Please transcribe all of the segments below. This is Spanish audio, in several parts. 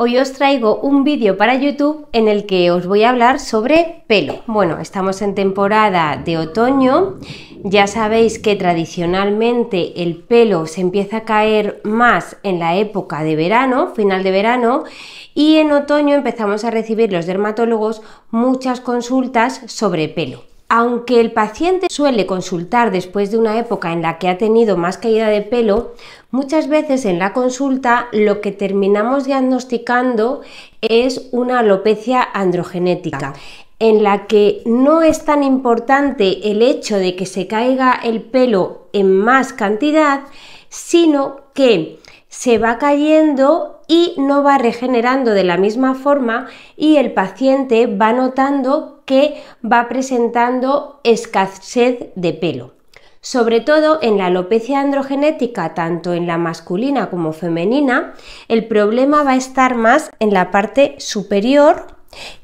Hoy os traigo un vídeo para YouTube en el que os voy a hablar sobre pelo. Bueno, estamos en temporada de otoño, ya sabéis que tradicionalmente el pelo se empieza a caer más en la época de verano, final de verano, y en otoño empezamos a recibir los dermatólogos muchas consultas sobre pelo. Aunque el paciente suele consultar después de una época en la que ha tenido más caída de pelo, muchas veces en la consulta lo que terminamos diagnosticando es una alopecia androgenética en la que no es tan importante el hecho de que se caiga el pelo en más cantidad, sino que se va cayendo y no va regenerando de la misma forma y el paciente va notando que va presentando escasez de pelo. Sobre todo en la alopecia androgenética, tanto en la masculina como femenina, el problema va a estar más en la parte superior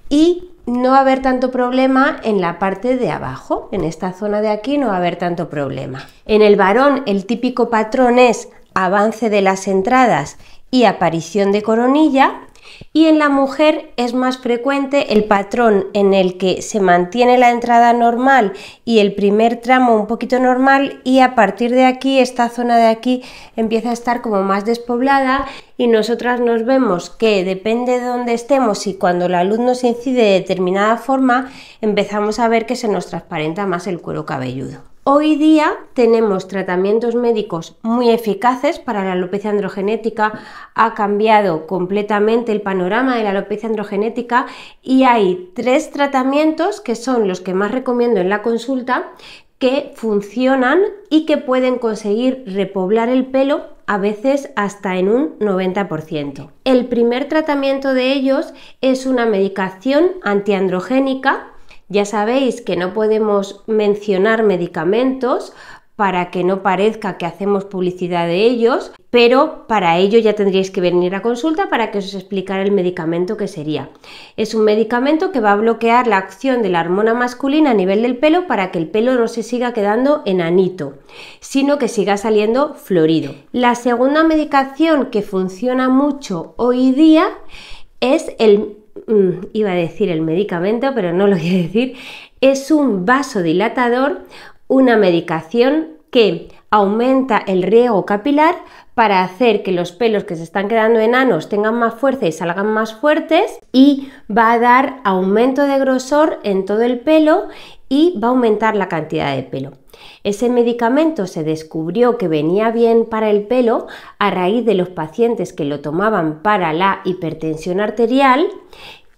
y no va a haber tanto problema en la parte de abajo, en esta zona de aquí no va a haber tanto problema. En el varón el típico patrón es avance de las entradas y aparición de coronilla. Y en la mujer es más frecuente el patrón en el que se mantiene la entrada normal y el primer tramo un poquito normal y a partir de aquí, esta zona de aquí empieza a estar como más despoblada y nosotras nos vemos que depende de dónde estemos y cuando la luz nos incide de determinada forma, empezamos a ver que se nos transparenta más el cuero cabelludo. Hoy día tenemos tratamientos médicos muy eficaces para la alopecia androgenética, ha cambiado completamente el panorama de la alopecia androgenética y hay tres tratamientos que son los que más recomiendo en la consulta que funcionan y que pueden conseguir repoblar el pelo a veces hasta en un 90%. El primer tratamiento de ellos es una medicación antiandrogénica ya sabéis que no podemos mencionar medicamentos para que no parezca que hacemos publicidad de ellos, pero para ello ya tendríais que venir a consulta para que os explicara el medicamento que sería. Es un medicamento que va a bloquear la acción de la hormona masculina a nivel del pelo para que el pelo no se siga quedando enanito, sino que siga saliendo florido. La segunda medicación que funciona mucho hoy día es el Mm, iba a decir el medicamento, pero no lo voy a decir, es un vasodilatador, una medicación que aumenta el riego capilar para hacer que los pelos que se están quedando enanos tengan más fuerza y salgan más fuertes y va a dar aumento de grosor en todo el pelo y va a aumentar la cantidad de pelo. Ese medicamento se descubrió que venía bien para el pelo a raíz de los pacientes que lo tomaban para la hipertensión arterial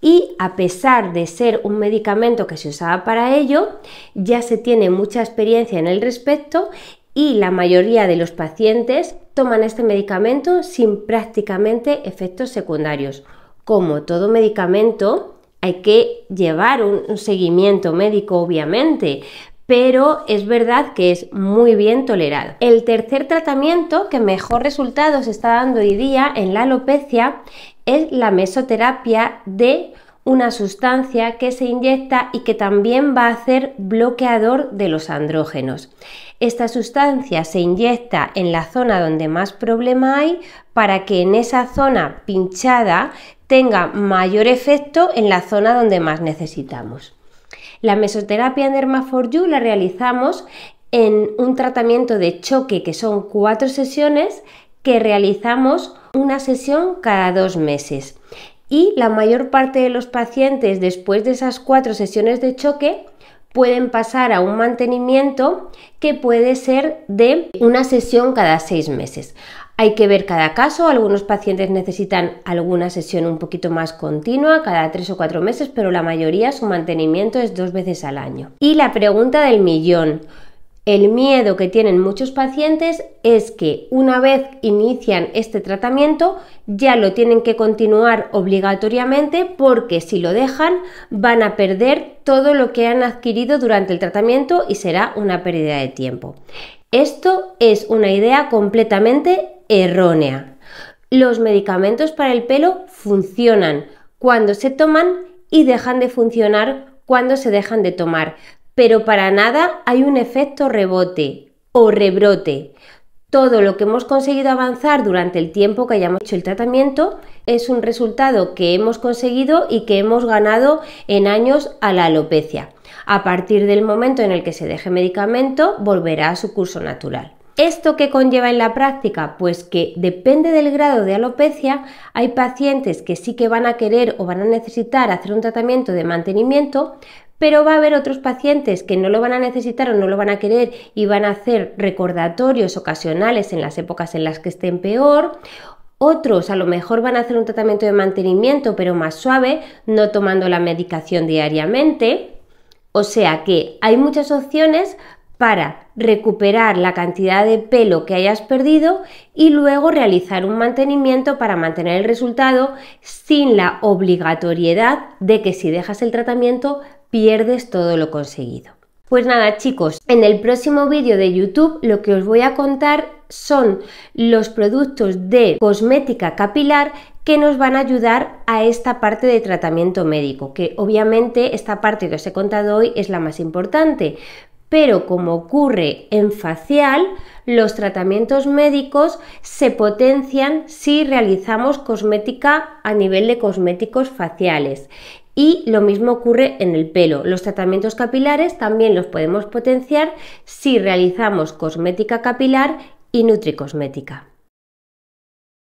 y a pesar de ser un medicamento que se usaba para ello, ya se tiene mucha experiencia en el respecto y la mayoría de los pacientes toman este medicamento sin prácticamente efectos secundarios. Como todo medicamento, hay que llevar un, seguimiento médico, obviamente, pero es verdad que es muy bien tolerado. El tercer tratamiento que mejor resultado se está dando hoy día en la alopecia es la mesoterapia de una sustancia que se inyecta y que también va a ser bloqueador de los andrógenos. Esta sustancia se inyecta en la zona donde más problema hay para que en esa zona pinchada tenga mayor efecto en la zona donde más necesitamos. La mesoterapia en 4 you la realizamos en un tratamiento de choque que son cuatro sesiones que realizamos una sesión cada dos meses. Y la mayor parte de los pacientes después de esas cuatro sesiones de choque pueden pasar a un mantenimiento que puede ser de una sesión cada seis meses. Hay que ver cada caso, algunos pacientes necesitan alguna sesión un poquito más continua, cada tres o cuatro meses, pero la mayoría su mantenimiento es dos veces al año. Y la pregunta del millón, el miedo que tienen muchos pacientes es que una vez inician este tratamiento ya lo tienen que continuar obligatoriamente porque si lo dejan van a perder todo lo que han adquirido durante el tratamiento y será una pérdida de tiempo. Esto es una idea completamente errónea. Los medicamentos para el pelo funcionan cuando se toman y dejan de funcionar cuando se dejan de tomar pero para nada hay un efecto rebote o rebrote. Todo lo que hemos conseguido avanzar durante el tiempo que hayamos hecho el tratamiento es un resultado que hemos conseguido y que hemos ganado en años a la alopecia. A partir del momento en el que se deje medicamento, volverá a su curso natural. ¿Esto qué conlleva en la práctica? Pues que depende del grado de alopecia, hay pacientes que sí que van a querer o van a necesitar hacer un tratamiento de mantenimiento, pero va a haber otros pacientes que no lo van a necesitar o no lo van a querer y van a hacer recordatorios ocasionales en las épocas en las que estén peor. Otros a lo mejor van a hacer un tratamiento de mantenimiento pero más suave, no tomando la medicación diariamente. O sea que hay muchas opciones para recuperar la cantidad de pelo que hayas perdido y luego realizar un mantenimiento para mantener el resultado sin la obligatoriedad de que si dejas el tratamiento pierdes todo lo conseguido. Pues nada chicos, en el próximo vídeo de YouTube lo que os voy a contar son los productos de cosmética capilar que nos van a ayudar a esta parte de tratamiento médico, que obviamente esta parte que os he contado hoy es la más importante, pero como ocurre en facial, los tratamientos médicos se potencian si realizamos cosmética a nivel de cosméticos faciales. Y lo mismo ocurre en el pelo. Los tratamientos capilares también los podemos potenciar si realizamos cosmética capilar y nutricosmética.